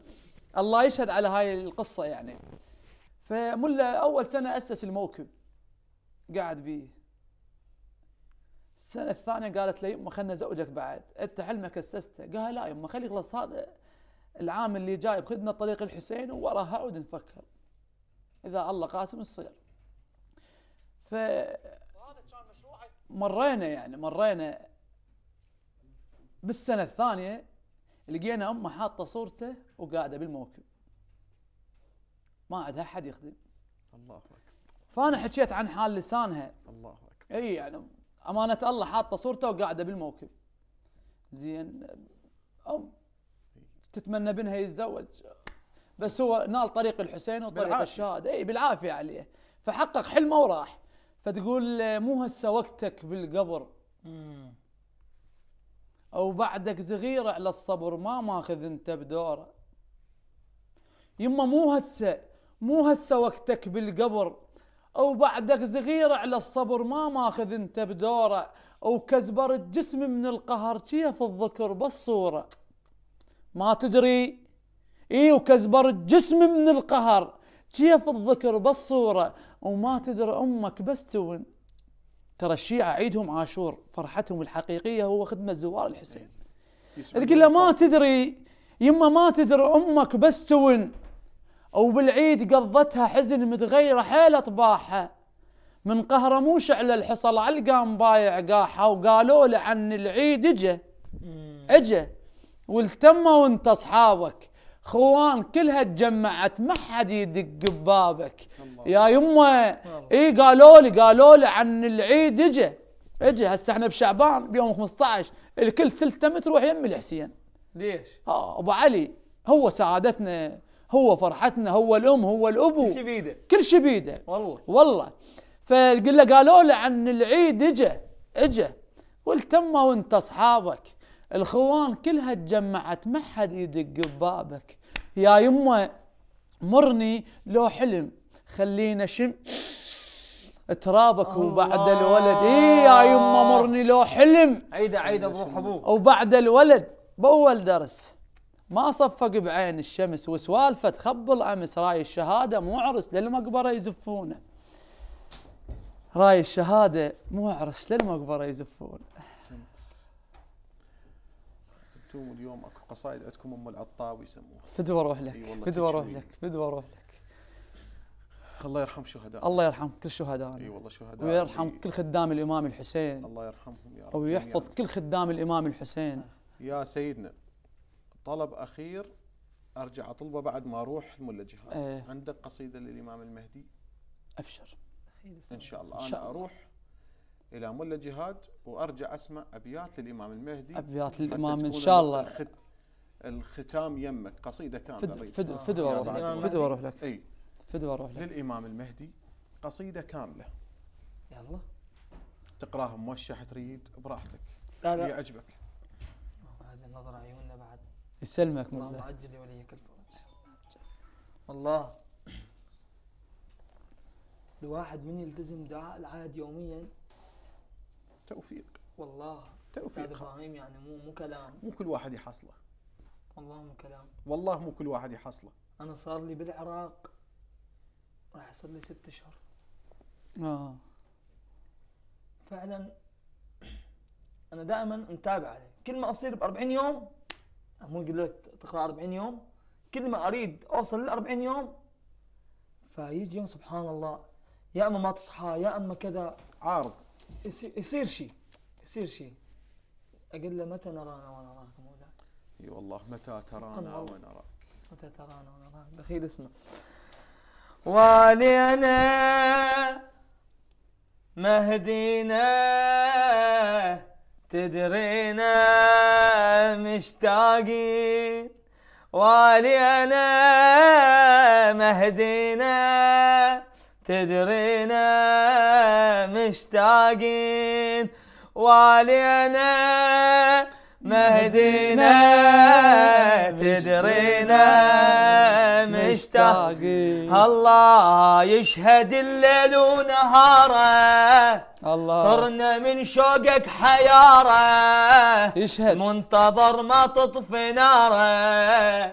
الله يشهد على هاي القصه يعني فملا اول سنه اسس الموكب قاعد بيه السنه الثانيه قالت لي يمه خلنا زوجك بعد انت حلمك اسسته قال لا يمه خلي خلص هذا العام اللي جاي بخدنا طريق الحسين ووراها عود نفكر اذا الله قاسم يصير ف مرينا يعني مرينا بالسنه الثانيه لقينا امه حاطه صورته وقاعده بالموكب ما عندها احد يخدم الله اكبر فانا حكيت عن حال لسانها الله اكبر اي يعني امانه الله حاطه صورته وقاعده بالموكب زين ام تتمنى بنها يتزوج بس هو نال طريق الحسين وطريق بالعافية. الشهاده اي بالعافيه عليه فحقق حلمه وراح فتقول مو هسه وقتك بالقبر مم. او بعدك صغير على الصبر ما ماخذ انت بدوره يما مو هسه مو هسه وقتك بالقبر او بعدك صغير على الصبر ما ماخذ انت بدوره او كزبر الجسم من القهر كيف الذكر بالصوره ما تدري اي وكزبر الجسم من القهر كيف الذكر بالصوره وما تدري امك بس تون ترى الشيعة عيدهم عاشور فرحتهم الحقيقية هو خدمة زوار الحسين تقول له إيه. ما تدري يما ما تدري أمك بس تون أو بالعيد قضتها حزن متغيرة حيل أطباحها من مو شعل الحصل علقام بايع قاحة وقالوا له عن العيد اجا اجا والتموا انت اصحابك خوان كلها تجمعت ما حد يدق ببابك يا يمه اي قالوا لي قالوا لي عن العيد اجى اجى هسه احنا بشعبان بيوم 15 الكل تلتمت تروح يم الحسين ليش؟ اه ابو علي هو سعادتنا هو فرحتنا هو الام هو الابو كل شيء بيده كل شيء بيده والله والله فقل له قالوا له عن العيد اجى اجى والتمه وانت اصحابك الخوان كلها تجمعت ما حد يدق ببابك يا يمه مرني لو حلم خلينا شم ترابك وبعد الولد اي يا يمه مرني لو حلم عيده عيده ابو حبوب وبعد الولد باول درس ما صفق بعين الشمس وسوالفه تخبل امس راي الشهاده مو عرس للمقبره يزفونه راي الشهاده مو عرس للمقبره يزفونه مرسوم اليوم اكو قصائد عندكم ام العطاوي يسموها فدوى اروح لك فدوى اروح لك فدوى اروح لك الله يرحم شهداء الله يرحم كل شهداء اي والله شهداء ويرحم كل خدام الامام الحسين الله يرحمهم يا رب ويحفظ يعني. كل خدام الامام الحسين يا سيدنا طلب اخير ارجع اطلبه بعد ما اروح الملا جهاد ايه. عندك قصيده للامام المهدي ابشر ان شاء الله انا اروح الى ملا جهاد وارجع اسمع ابيات للامام المهدي ابيات للامام ان شاء الله الختام يمك قصيده كامله فد فد فد واروح لك آه. فدوى اروح لك اي فدوى واروح لك للامام المهدي قصيده كامله يلا تقراها موشح تريد براحتك لا لا يعجبك هذه النظره عيوننا بعد يسلمك الله عجل لي وليك الفوز والله الواحد من يلتزم دعاء العهد يوميا توفيق والله توفيق استاذ ابراهيم يعني مو مو كلام مو كل واحد يحصله والله مو كلام والله مو كل واحد يحصله انا صار لي بالعراق راح يصير لي ست اشهر اه فعلا انا دائما متابع عليه كل ما اصير ب 40 يوم مو قلت لك تقرا 40 يوم كل ما اريد اوصل لل 40 يوم فيجي يوم سبحان الله يا اما ما تصحى يا اما كذا عارض يصير شيء يصير شيء اقول له متى نرانا ونراك مولاي اي والله متى ترانا ونراك متى ترانا ونراك دخيل والي انا مهدينا تدرينا مشتاقين انا مهدينا تدرينا مشتاقين وعلينا مهدينا تدرينا مشتاقين الله يشهد الليل ونهاره الله صرنا من شوقك حياره يشهد منتظر ما تطفي ناره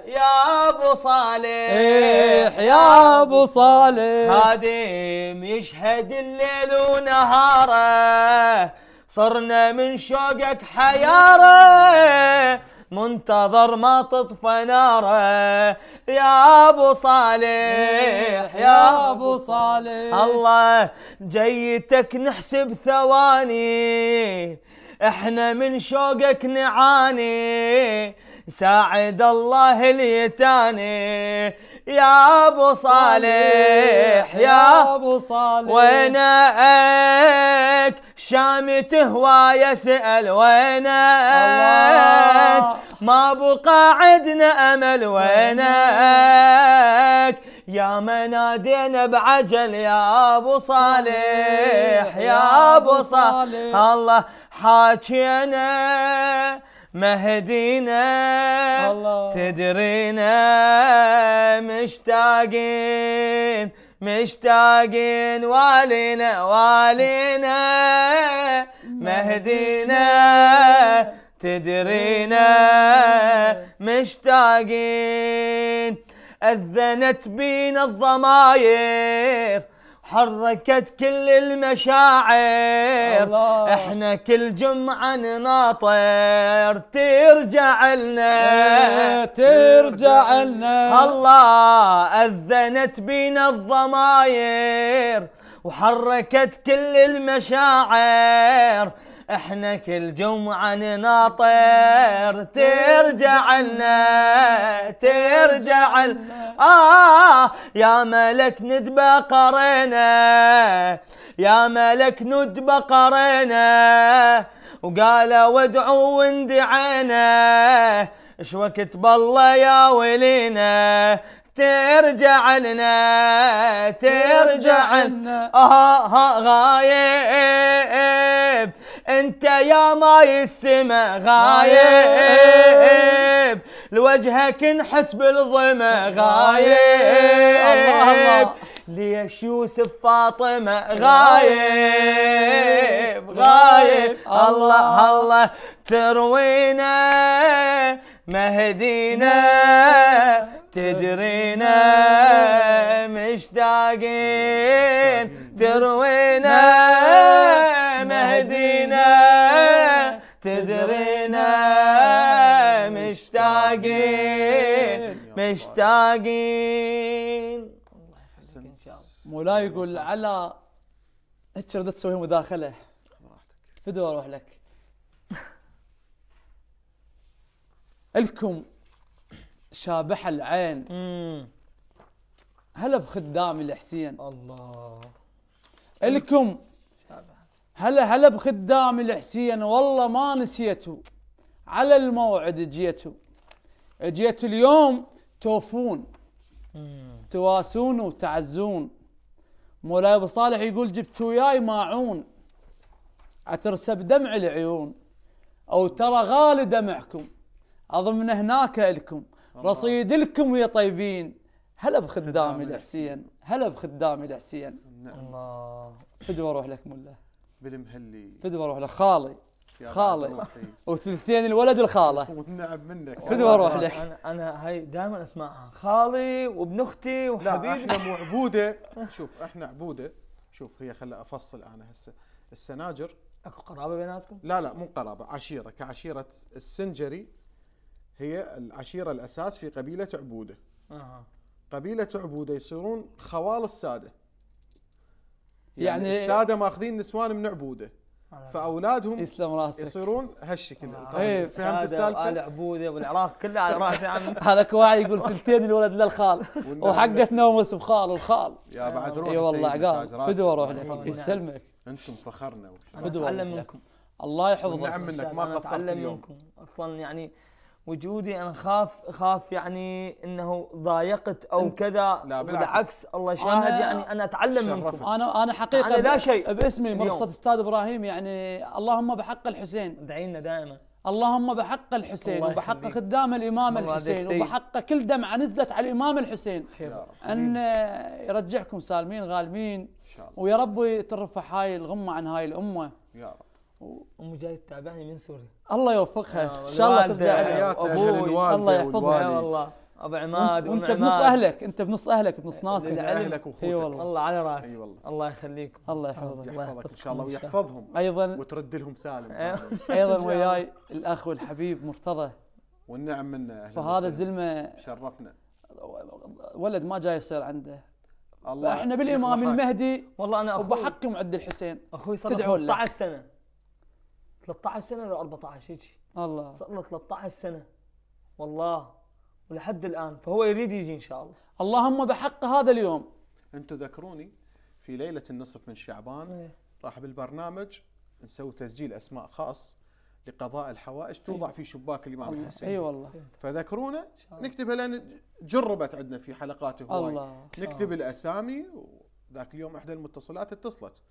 يا ابو صالح إيه يا ابو صالح خادم يشهد الليل ونهاره صرنا من شوقك حياره منتظر ما تطفى ناره يا ابو صالح يا ابو صالح الله جيتك نحسب ثواني احنا من شوقك نعاني ساعد الله اليتاني يا ابو صالح يا ابو صالح وينك شامت هواية يسال وينك ما بقى عندنا أمل وينك يا منادينا بعجل يا ابو صالح يا ابو صالح الله حاكينا مهدينا الله. تدرينا مشتاقين مشتاقين والينا والينا مهدينا تدرينا مشتاقين أذنت بينا الضماير حركت كل المشاعر الله. احنا كل جمعة نناطر ترجع لنا إيه، ترجع لنا الله أذنت بينا الضماير وحركت كل المشاعر احنا كل جمعة نناطر ترجع لنا ترجع لنا آه يا ملك ندب قرينا يا ملك ندب قرينا وقالوا وادعوا واندعينا اش وقت بالله يا ولينا ترجع لنا ترجع لنا ها ها آه، آه، غايب انت يا ماي السما غايب لوجهك نحس بالظما غايب ليش يوسف فاطمة غايب غايب الله الله تروينا مهدينا تدرينا مشتاقين تروينا مهدينا تدرينا مشتاقين مشتاقين لا يقول على هيك ردت تسوي مداخله فدوى اروح لك الكم شابح العين امم هلا بخدامي الحسين الله الكم هلا هلا بخدامي الحسين والله ما نسيته على الموعد جيتوا جيتوا اليوم توفون تواسون وتعزون مولاي ابو صالح يقول جبت وياي ماعون اترسى بدمع العيون او ترى غالي دمعكم اضمن هناك الكم رصيد لكم يا طيبين هلا بخدام الحسين هلا بخدام الحسين نعم. الله فدوى اروح لك مله بالمهلي فدوى اروح لك خالي خالي وثلثين الولد الخاله والنعم منك فدوى اروح لك انا انا هاي دائما اسمعها خالي وابن اختي وحبيبي لا احنا مو عبوده شوف احنا عبوده شوف هي خلا افصل انا هسه السناجر اكو قرابه بيناتكم؟ لا لا مو قرابه عشيره كعشيره السنجري هي العشيرة الأساس في قبيلة عبودة أه. قبيلة عبودة يصيرون خوال السادة يعني, يعني السادة ماخذين نسوان من عبودة فاولادهم يسلم راسك يصيرون هالشكل آه. فهمت طيب، السالفه العبوده عبوده والعراق كله على راسي عم هذاك واحد يقول كلتين الولد للخال وحقتنا ومس بخال والخال يا بعد روح اي والله عقال فدوه روح يسلمك انتم فخرنا فدوه اتعلم منكم الله يحفظك نعم منك ما قصرت اليوم اصلا يعني وجودي انا خاف خاف يعني انه ضايقت او كذا لا بالعكس الله شاهد أنا يعني انا اتعلم منكم انا انا حقيقه أنا لا شيء باسمي منصه استاذ ابراهيم يعني اللهم بحق الحسين لنا دائما اللهم بحق الحسين وبحق خدام الامام الحسين وبحق كل دمعه نزلت على الامام الحسين ان آه، يرجعكم سالمين غالمين ويا رب ترفع هاي الغمه عن هاي الامه يا رب وام جاي تتابعني من سوريا الله يوفقها آه، ان شاء الله ترجع آه، ابوي الله يحفظها والله ابو عماد وانت بنص اهلك انت بنص اهلك إيه، إيه، بنص ناس اهلك واخوتك اي والله الله على راسي اي والله الله يخليكم الله يحفظك الله يحفظك ان شاء الله ويحفظهم ايضا وترد لهم سالم إيه. آه. ايضا وياي الاخ والحبيب مرتضى والنعم منه فهذا الزلمه شرفنا ولد ما جاي يصير عنده الله احنا بالامام المهدي والله انا أخوي وبحق معد الحسين اخوي صار 15 سنه 13 سنه ولا 14 هيك الله صار له 13 سنه والله ولحد الان فهو يريد يجي ان شاء الله اللهم بحق هذا اليوم انتم ذكروني في ليله النصف من شعبان ايه. راح بالبرنامج نسوي تسجيل اسماء خاص لقضاء الحوائج إيه. توضع في شباك الامام الحسين اي والله إيه. فذكرونا نكتبها لان جربت عندنا في حلقات هواي الله نكتب الاسامي وذاك اليوم احدى المتصلات اتصلت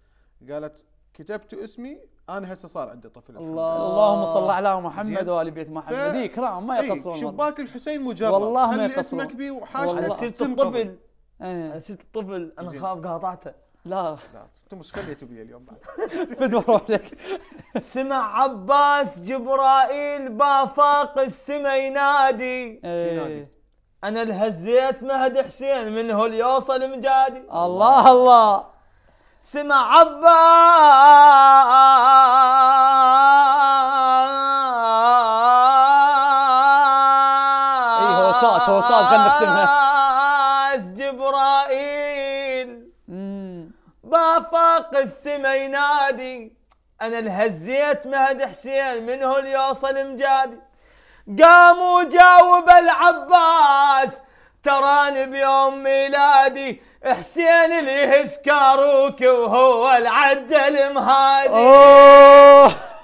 قالت كتبت اسمي انا هسه صار عندي طفل الله اللهم صل على محمد وال بيت محمد ف... إيه، كرام ما إيه، يقصرون شباك الحسين مجرد والله ما يقصرون اسمك بي وحاجتك سيره الطفل سيره الطفل انا خاف قاطعته لا لا تمس خليت بي اليوم بعد فد لك سمع عباس جبرائيل بافاق السما ينادي ينادي إيه. انا الهزيت مهد حسين منه اللي يوصل مجادي الله الله سمع عباس ايه هو صوت هو صوت خلنا نختمها جبرائيل بافاق السما ينادي انا الهزيت مهد حسين منه يوصل مجادي قام وجاوب العباس تراني بيوم ميلادي حسين اللي كاروك وهو العد المهادي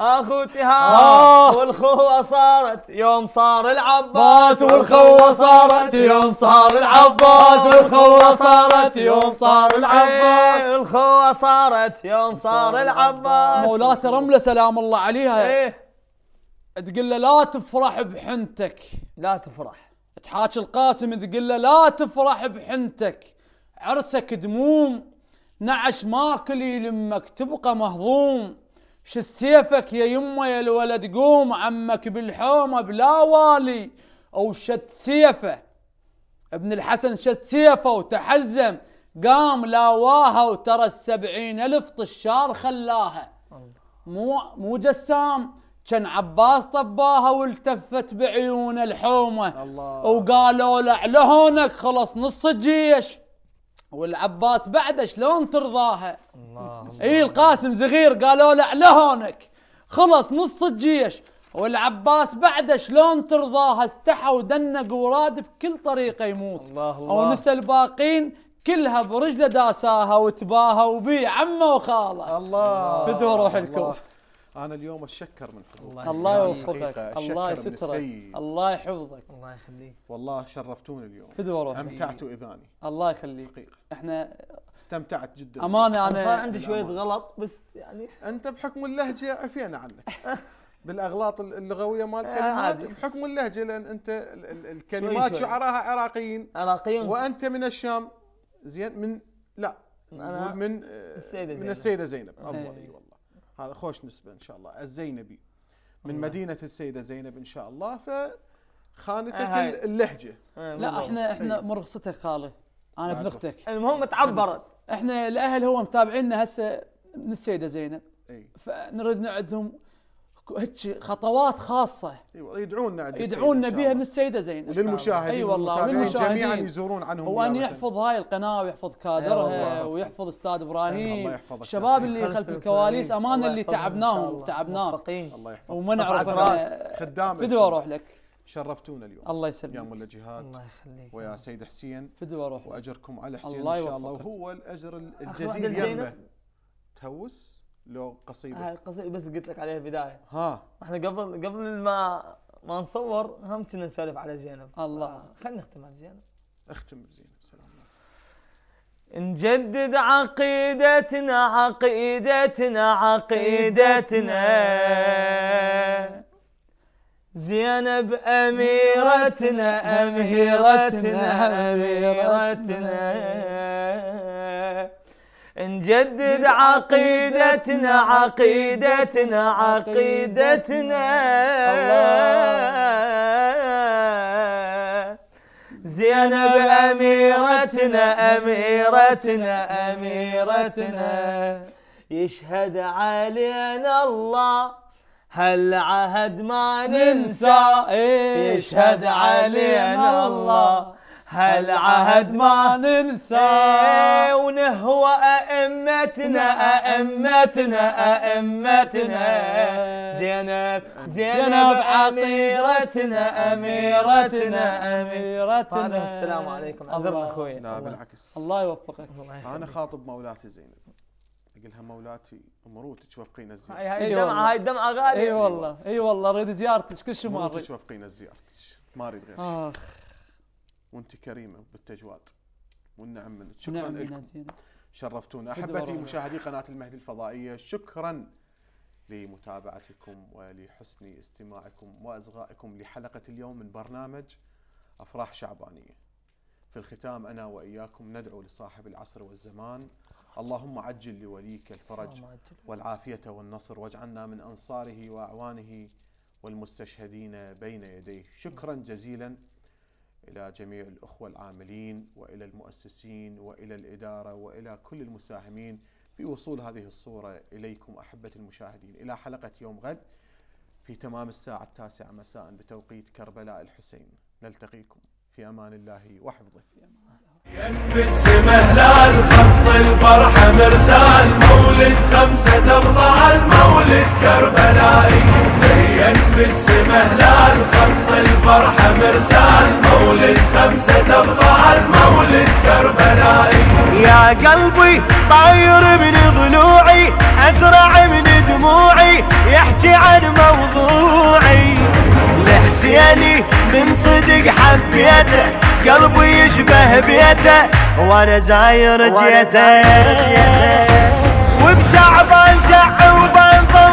اخوتي ها آه. والخوه صارت يوم صار العباس والخوه صارت يوم صار العباس والخوه صارت يوم صار العباس الخوه صارت يوم صار العباس مولات رمله سلام الله عليها ايه تقول له لا تفرح بحنتك لا تفرح تحاكي القاسم تقول له لا تفرح بحنتك عرسك دموم نعش ماكل يلمك تبقى مهضوم شو سيفك يا يمه يا الولد قوم عمك بالحومه بلا والي او شد سيفه ابن الحسن شد سيفه وتحزم قام لاواها وترى السبعين ألف طشار خلاها مو مو جسام كان عباس طباها والتفت بعيون الحومه الله وقالوا له على هونك خلص نص الجيش والعباس بعده شلون ترضاها الله اي القاسم صغير قالوا له لهونك خلص نص الجيش والعباس بعده شلون ترضاها استحى ودنق وراد بكل طريقه يموت الله الله ونسى الباقين كلها برجله داساها وتباها وبي عمه وخاله الله فدوا روح الكوف انا اليوم اتشكر من حضورك الله يوفقك الله يسترك الله يحفظك الله يخليك والله شرفتوني اليوم فدوا روحي امتعتوا اذاني الله يخليك حقيقه احنا استمتعت جدا امانه انا صار عندي شويه غلط بس يعني انت بحكم اللهجه عفينا عنك بالاغلاط اللغويه مال الكلمات آه، بحكم اللهجه لان انت الكلمات شعراها عراقيين عراقيين وانت من الشام زين من لا من آه، السيده زينب من السيده زينب افضل اي والله هذا خوش نسبة إن شاء الله الزينبي من الله. مدينة السيدة زينب إن شاء الله فخانتك آه اللهجة آه لا احنا احنا إيه. مرخصتك خاله أنا في نختك المهم تعبرت احنا الأهل هو متابعيننا هسه من السيدة زينب أي. فنريد نعدهم هيك خطوات خاصه ايوه يدعونا يدعونا بها من السيده زينب للمشاهدين اي أيوة والله جميعا يزورون عنهم وان يحفظ هاي القناه ويحفظ أيوة، كادرها ويحفظ استاذ ابراهيم الله يحفظك الشباب اللي خلف الكواليس امانه اللي تعبناهم تعبناهم الله يحفظك وما نعرف خدامك فدوى اروح لك شرفتونا اليوم الله يسلمك يا مولى جهاد الله يخليك ويا سيد حسين فدوى اروح واجركم على حسين ان شاء الله وهو الاجر الجزيل يمه تهوس لو قصيده هاي القصيده بس قلت لك عليها بدايه ها احنا قبل قبل ما ما نصور هم كنا نسولف على زينب الله آه، خلينا نختم على زينب اختم بزينب سلام نجدد عقيدتنا عقيدتنا عقيدتنا زينب أميرتنا أميرتنا أميرتنا, أميرتنا نجدد عقيدتنا عقيدتنا عقيدتنا زينب أميرتنا أميرتنا أميرتنا يشهد علينا الله هالعهد ما ننسى يشهد علينا الله هالعهد ما ننسى ونهوى أئمتنا أئمتنا أئمتنا زينب زينب أميرتنا أميرتنا أميرتنا طيب، السلام عليكم عذرنا أخوي لا بالعكس الله يوفقك أنا خاطب مولاتي زينب اقول لها مولاتي مروتك وفقين الزيارة هاي الدمعة هاي الدمعة غالية اي والله اي والله اريد زيارتك كل شيء ما اريد مروتك وفقين الزيارة ما اريد غير شيء وانت كريمه بالتجواد والنعم منك شكرا نعم لكم شرفتونا احبتي مشاهدي قناه المهدي الفضائيه شكرا لمتابعتكم ولحسن استماعكم واصغائكم لحلقه اليوم من برنامج افراح شعبانيه. في الختام انا واياكم ندعو لصاحب العصر والزمان اللهم عجل لوليك الفرج والعافيه والنصر واجعلنا من انصاره واعوانه والمستشهدين بين يديه. شكرا جزيلا إلى جميع الأخوة العاملين وإلى المؤسسين وإلى الإدارة وإلى كل المساهمين في وصول هذه الصورة إليكم أحبة المشاهدين إلى حلقة يوم غد في تمام الساعة التاسعة مساء بتوقيت كربلاء الحسين نلتقيكم في أمان الله وحفظه ينبي السمهلال الخط الفرحة مرسال مولد خمسة أبطال مولد كربلائي زين هلال خط الفرحه مرسال مولد خمسه ابطال مولد كربلائي يا قلبي طاير من ضلوعي أسرع من دموعي يحكي عن موضوعي لحسيني من صدق حبيته قلبي يشبه بيته وانا زاير جيته وبشعبه شع وبنظر